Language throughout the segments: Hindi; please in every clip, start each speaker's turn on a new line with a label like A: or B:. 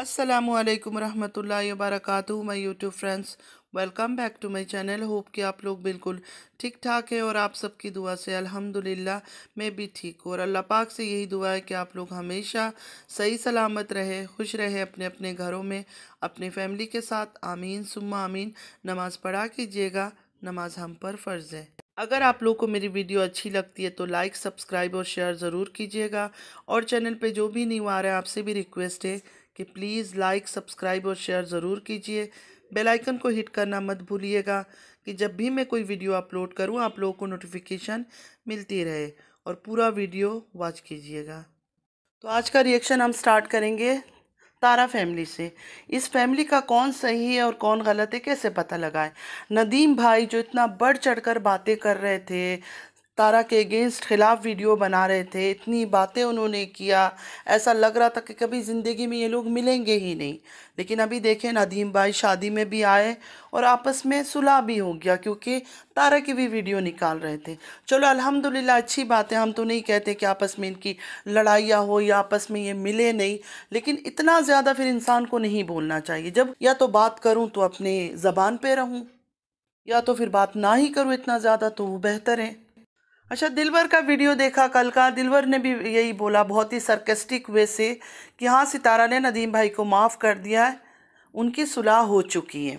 A: असलकम वरहमल वबरक my YouTube friends welcome back to my channel hope कि आप लोग बिल्कुल ठीक ठाक है और आप सबकी दुआ से अल्हम्दुलिल्लाह मैं भी ठीक हूँ और अल्लाह पाक से यही दुआ है कि आप लोग हमेशा सही सलामत रहे खुश रहे अपने अपने घरों में अपने फैमिली के साथ आमीन सुम्मा आमीन नमाज़ पढ़ा कीजिएगा नमाज हम पर फ़र्ज़ है अगर आप लोग को मेरी वीडियो अच्छी लगती है तो लाइक सब्सक्राइब और शेयर ज़रूर कीजिएगा और चैनल पे जो भी नहीं आ रहा है आपसे भी रिक्वेस्ट है कि प्लीज़ लाइक सब्सक्राइब और शेयर ज़रूर कीजिए बेल आइकन को हिट करना मत भूलिएगा कि जब भी मैं कोई वीडियो अपलोड करूं आप लोगों को नोटिफिकेशन मिलती रहे और पूरा वीडियो वॉच कीजिएगा तो आज का रिएक्शन हम स्टार्ट करेंगे तारा फैमिली से इस फैमिली का कौन सही है और कौन गलत है कैसे पता लगाएं नदीम भाई जो इतना बढ़ चढ़कर बातें कर रहे थे तारा के अगेंस्ट ख़िलाफ़ वीडियो बना रहे थे इतनी बातें उन्होंने किया ऐसा लग रहा था कि कभी ज़िंदगी में ये लोग मिलेंगे ही नहीं लेकिन अभी देखें नदीम भाई शादी में भी आए और आपस में सुलह भी हो गया क्योंकि तारा की भी वीडियो निकाल रहे थे चलो अल्हम्दुलिल्लाह अच्छी बात है हम तो नहीं कहते कि आपस में इनकी लड़ाइयाँ हो या आपस में ये मिले नहीं लेकिन इतना ज़्यादा फिर इंसान को नहीं बोलना चाहिए जब या तो बात करूँ तो अपने ज़बान पर रहूँ या तो फिर बात ना ही करूँ इतना ज़्यादा तो वो बेहतर है अच्छा दिलवर का वीडियो देखा कल का दिलवर ने भी यही बोला बहुत ही सर्कस्टिक वे से कि हाँ सितारा ने नदीम भाई को माफ़ कर दिया है उनकी सुलह हो चुकी है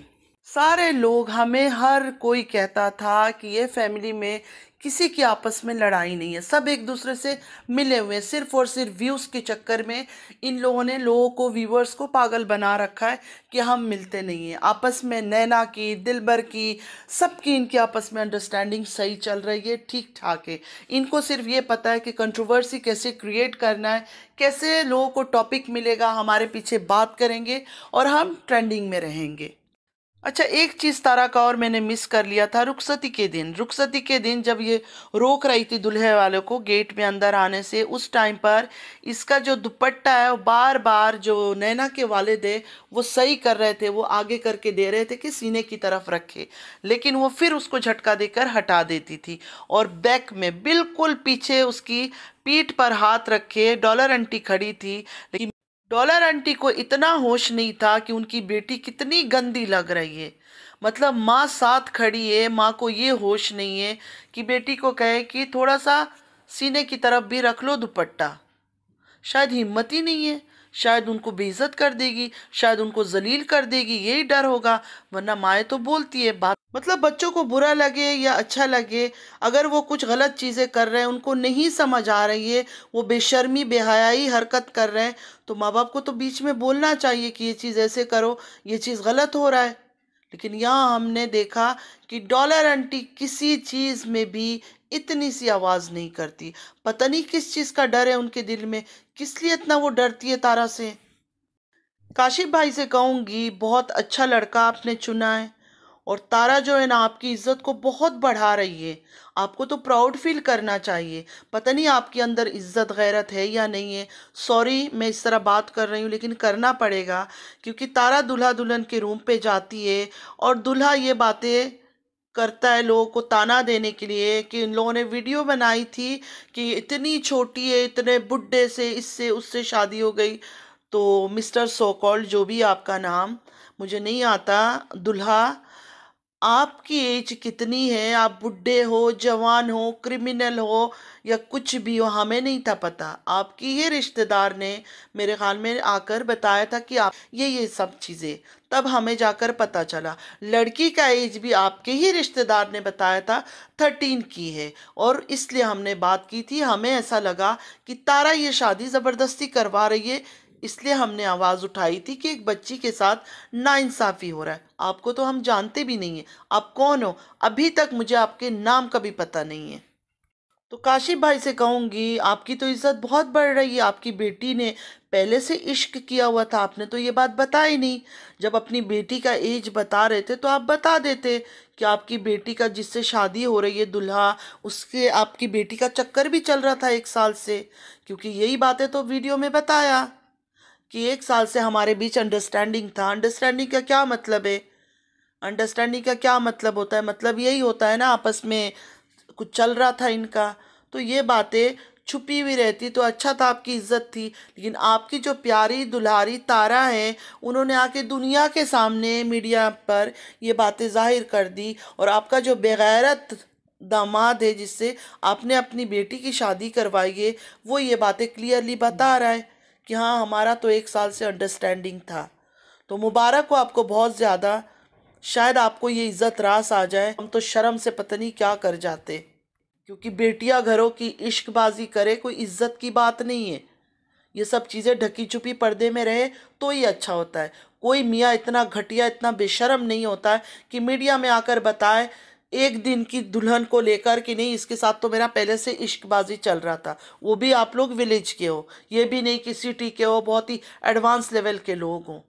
A: सारे लोग हमें हर कोई कहता था कि ये फैमिली में किसी की आपस में लड़ाई नहीं है सब एक दूसरे से मिले हुए हैं सिर्फ और सिर्फ व्यूज़ के चक्कर में इन लोगों ने लोगों को व्यूवर्स को पागल बना रखा है कि हम मिलते नहीं हैं आपस में नैना की दिलबर की सबकी इनकी आपस में अंडरस्टैंडिंग सही चल रही है ठीक ठाक है इनको सिर्फ ये पता है कि कंट्रोवर्सी कैसे क्रिएट करना है कैसे लोगों को टॉपिक मिलेगा हमारे पीछे बात करेंगे और हम ट्रेंडिंग में रहेंगे अच्छा एक चीज़ तारा का और मैंने मिस कर लिया था रुखसती के दिन रुखसती के दिन जब ये रोक रही थी दुल्हे वाले को गेट में अंदर आने से उस टाइम पर इसका जो दुपट्टा है वो बार बार जो नैना के वाले दे वो सही कर रहे थे वो आगे करके दे रहे थे कि सीने की तरफ रखे लेकिन वो फिर उसको झटका देकर हटा देती थी और बैक में बिल्कुल पीछे उसकी पीठ पर हाथ रखे डॉलर अंटी खड़ी थी लेकिन डॉलर आंटी को इतना होश नहीं था कि उनकी बेटी कितनी गंदी लग रही है मतलब माँ साथ खड़ी है माँ को ये होश नहीं है कि बेटी को कहे कि थोड़ा सा सीने की तरफ भी रख लो दुपट्टा शायद हिम्मत ही नहीं है शायद उनको बेइज्जत कर देगी शायद उनको जलील कर देगी यही डर होगा वरना माएँ तो बोलती है बात मतलब बच्चों को बुरा लगे या अच्छा लगे अगर वो कुछ गलत चीज़ें कर रहे हैं उनको नहीं समझ आ रही है वो बेशर्मी बेहयाई हरकत कर रहे हैं तो माँ बाप को तो बीच में बोलना चाहिए कि ये चीज़ ऐसे करो ये चीज़ गलत हो रहा है लेकिन यहाँ हमने देखा कि डॉलर अंटी किसी चीज़ में भी इतनी सी आवाज़ नहीं करती पता नहीं किस चीज़ का डर है उनके दिल में किस लिए इतना वो डरती है तारा से काशिफ भाई से कहूँगी बहुत अच्छा लड़का आपने चुना है और तारा जो है ना आपकी इज्जत को बहुत बढ़ा रही है आपको तो प्राउड फील करना चाहिए पता नहीं आपके अंदर इज्जत गैरत है या नहीं है सॉरी मैं इस तरह बात कर रही हूँ लेकिन करना पड़ेगा क्योंकि तारा दुल्हा दुल्हन के रूम पे जाती है और दूल्हा ये बातें करता है लोगों को ताना देने के लिए कि इन लोगों ने वीडियो बनाई थी कि इतनी छोटी है इतने बुढ़े से इससे उससे शादी हो गई तो मिस्टर सोकॉल जो भी आपका नाम मुझे नहीं आता दुल्हा आपकी एज कितनी है आप बुढ़े हो जवान हो क्रिमिनल हो या कुछ भी हो हमें नहीं था पता आपकी ही रिश्तेदार ने मेरे ख्याल में आकर बताया था कि आप ये ये सब चीज़ें तब हमें जाकर पता चला लड़की का एज भी आपके ही रिश्तेदार ने बताया था थर्टीन की है और इसलिए हमने बात की थी हमें ऐसा लगा कि तारा ये शादी ज़बरदस्ती करवा रही है इसलिए हमने आवाज़ उठाई थी कि एक बच्ची के साथ नाइंसाफ़ी हो रहा है आपको तो हम जानते भी नहीं हैं आप कौन हो अभी तक मुझे आपके नाम का भी पता नहीं है तो काशिफ भाई से कहूँगी आपकी तो इज़्ज़त बहुत बढ़ रही है आपकी बेटी ने पहले से इश्क किया हुआ था आपने तो ये बात बताई नहीं जब अपनी बेटी का एज बता रहे थे तो आप बता देते कि आपकी बेटी का जिससे शादी हो रही है दुल्हा उसके आपकी बेटी का चक्कर भी चल रहा था एक साल से क्योंकि यही बातें तो वीडियो में बताया कि एक साल से हमारे बीच अंडरस्टैंडिंग था अंडरस्टैंडिंग का क्या मतलब है अंडरस्टैंडिंग का क्या मतलब होता है मतलब यही होता है ना आपस में कुछ चल रहा था इनका तो ये बातें छुपी हुई रहती तो अच्छा था आपकी इज्जत थी लेकिन आपकी जो प्यारी दुल्हारी तारा है उन्होंने आके दुनिया के सामने मीडिया पर ये बातें जाहिर कर दी और आपका जो बेगैरत दामाद है जिससे आपने अपनी बेटी की शादी करवाई है वो ये बातें क्लियरली बता रहा है कि हाँ हमारा तो एक साल से अंडरस्टैंडिंग था तो मुबारक हो आपको बहुत ज़्यादा शायद आपको ये इज़्ज़त रास आ जाए हम तो शर्म से पता नहीं क्या कर जाते क्योंकि बेटियाँ घरों की इश्कबाजी करे कोई इज़्ज़त की बात नहीं है ये सब चीज़ें ढकी छुपी पर्दे में रहे तो ही अच्छा होता है कोई मियाँ इतना घटिया इतना बेशरम नहीं होता है कि मीडिया में आकर बताए एक दिन की दुल्हन को लेकर कि नहीं इसके साथ तो मेरा पहले से इश्कबाजी चल रहा था वो भी आप लोग विलेज के हो ये भी नहीं कि सिटी के हो बहुत ही एडवांस लेवल के लोग हों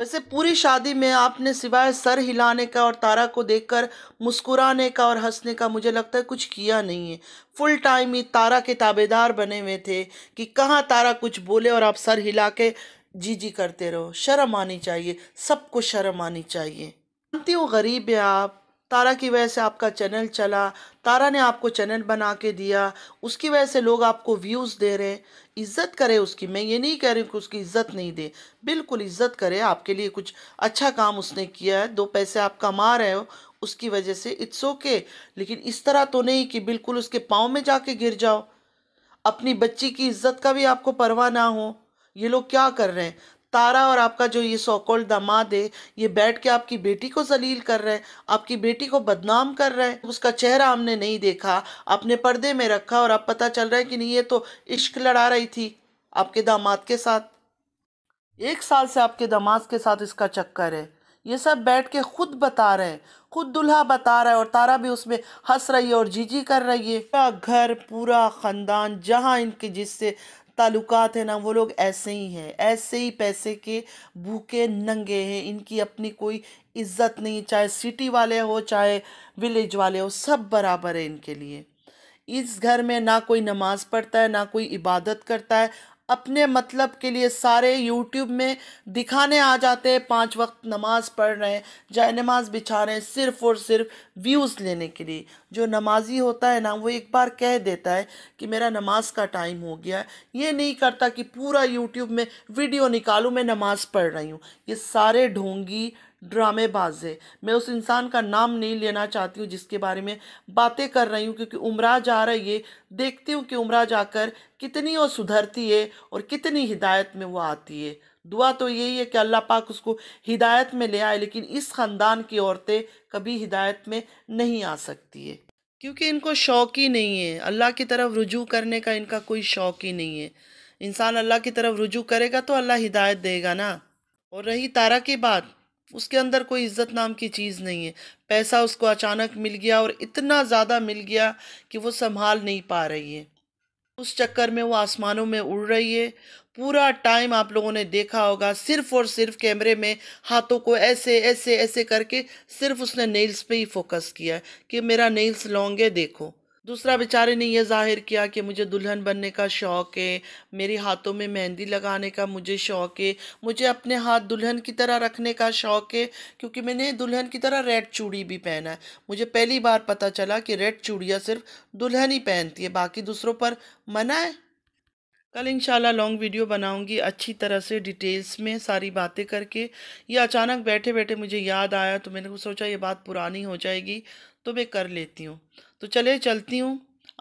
A: वैसे पूरी शादी में आपने सिवाय सर हिलाने का और तारा को देखकर मुस्कुराने का और हंसने का मुझे लगता है कुछ किया नहीं है फुल टाइम ही तारा के ताबेदार बने हुए थे कि कहाँ तारा कुछ बोले और आप सर हिला के जी जी करते रहो शर्म आनी चाहिए सबको शर्म आनी चाहिए जानती हो गरीब है आप तारा की वजह से आपका चैनल चला तारा ने आपको चैनल बना के दिया उसकी वजह से लोग आपको व्यूज़ दे रहे हैं इज़्ज़त करे उसकी मैं ये नहीं कह रही कि उसकी इज़्ज़त नहीं दे बिल्कुल इज़्ज़त करे आपके लिए कुछ अच्छा काम उसने किया है दो पैसे आप कमा रहे हो उसकी वजह से इट्स ओके लेकिन इस तरह तो नहीं कि बिल्कुल उसके पाँव में जा गिर जाओ अपनी बच्ची की इज़्ज़त का भी आपको परवाह ना हो ये लोग क्या कर रहे हैं तारा और आपका जो ये सोकोल दामाद है ये बैठ के आपकी बेटी को जलील कर रहे हैं आपकी बेटी को बदनाम कर रहे हैं उसका चेहरा हमने नहीं देखा आपने पर्दे में रखा और अब पता चल रहा है कि नहीं ये तो इश्क लड़ा रही थी आपके दामाद के साथ एक साल से आपके दामाद के साथ इसका चक्कर है ये सब बैठ के खुद बता रहे हैं खुद दुल्हा बता रहा है और तारा भी उसमें हंस रही है और जीजी कर रही है पूरा घर पूरा ख़ानदान जहाँ इनके जिससे ताल्लुकात हैं ना वो लोग ऐसे ही हैं ऐसे ही पैसे के भूखे नंगे हैं इनकी अपनी कोई इज्जत नहीं चाहे सिटी वाले हो चाहे विलेज वाले हो सब बराबर है इनके लिए इस घर में ना कोई नमाज़ पढ़ता है ना कोई इबादत करता है अपने मतलब के लिए सारे यूट्यूब में दिखाने आ जाते हैं पाँच वक्त नमाज़ पढ़ रहे हैं जय नमाज बिछा रहे हैं सिर्फ़ और सिर्फ व्यूज़ लेने के लिए जो नमाजी होता है ना वो एक बार कह देता है कि मेरा नमाज का टाइम हो गया है ये नहीं करता कि पूरा यूट्यूब में वीडियो निकालूँ मैं नमाज़ पढ़ रही हूँ ये सारे ढोंगी ड्रामेबाज है मैं उस इंसान का नाम नहीं लेना चाहती हूँ जिसके बारे में बातें कर रही हूँ क्योंकि उमरा जा रही है देखती हूँ कि उमरा जाकर कितनी वो सुधरती है और कितनी हिदायत में वो आती है दुआ तो यही है कि अल्लाह पाक उसको हिदायत में ले आए लेकिन इस ख़ानदान की औरतें कभी हिदायत में नहीं आ सकती है क्योंकि इनको शौक़ ही नहीं है अल्लाह की तरफ रुजू करने का इनका कोई शौक़ ही नहीं है इंसान अल्लाह की तरफ रुजू करेगा तो अल्लाह हिदायत देगा ना और रही तारा की बात उसके अंदर कोई इज्जत नाम की चीज़ नहीं है पैसा उसको अचानक मिल गया और इतना ज़्यादा मिल गया कि वो संभाल नहीं पा रही है उस चक्कर में वो आसमानों में उड़ रही है पूरा टाइम आप लोगों ने देखा होगा सिर्फ और सिर्फ कैमरे में हाथों को ऐसे ऐसे ऐसे करके सिर्फ उसने नेल्स पे ही फोकस किया कि मेरा नेल्स लॉन्ग है देखो दूसरा बेचारे ने यह जाहिर किया कि मुझे दुल्हन बनने का शौक़ है मेरे हाथों में मेहंदी लगाने का मुझे शौक़ है मुझे अपने हाथ दुल्हन की तरह रखने का शौक़ है क्योंकि मैंने दुल्हन की तरह रेड चूड़ी भी पहना है मुझे पहली बार पता चला कि रेड चूड़ियाँ सिर्फ दुल्हन ही पहनती है बाकी दूसरों पर मना है कल इंशाल्लाह लॉन्ग वीडियो बनाऊंगी अच्छी तरह से डिटेल्स में सारी बातें करके ये अचानक बैठे बैठे मुझे याद आया तो मैंने सोचा ये बात पुरानी हो जाएगी तो मैं कर लेती हूँ तो चले चलती हूँ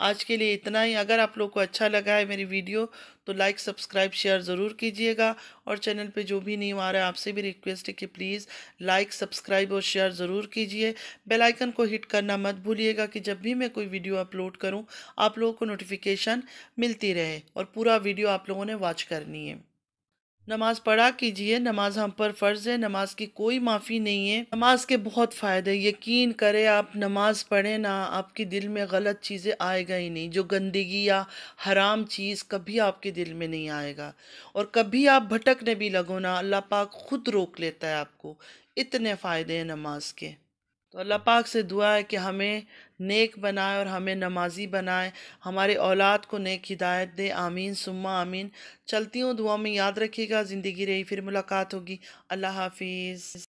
A: आज के लिए इतना ही अगर आप लोग को अच्छा लगा है मेरी वीडियो तो लाइक सब्सक्राइब शेयर ज़रूर कीजिएगा और चैनल पे जो भी नहीं आ रहा है आपसे भी रिक्वेस्ट है कि प्लीज़ लाइक सब्सक्राइब और शेयर ज़रूर कीजिए बेल आइकन को हिट करना मत भूलिएगा कि जब भी मैं कोई वीडियो अपलोड करूँ आप लोगों को नोटिफिकेशन मिलती रहे और पूरा वीडियो आप लोगों ने वॉच करनी है नमाज़ पढ़ा कीजिए नमाज हम पर फ़र्ज़ है नमाज की कोई माफ़ी नहीं है नमाज के बहुत फ़ायदे यकीन करें आप नमाज पढ़ें ना आपके दिल में गलत चीज़ें आएगा ही नहीं जो गंदगी या हराम चीज़ कभी आपके दिल में नहीं आएगा और कभी आप भटकने भी लगो ना अल्लाह पाक ख़ुद रोक लेता है आपको इतने फ़ायदे हैं नमाज के तो अल्लाह पाक से दुआ है कि हमें नेक बनाए और हमें नमाजी बनाए हमारे औलाद को नेक हिदायत दे आमीन सुम्मा आमीन चलती हूँ दुआ में याद रखिएगा ज़िंदगी रही फिर मुलाकात होगी अल्लाह हाफिज़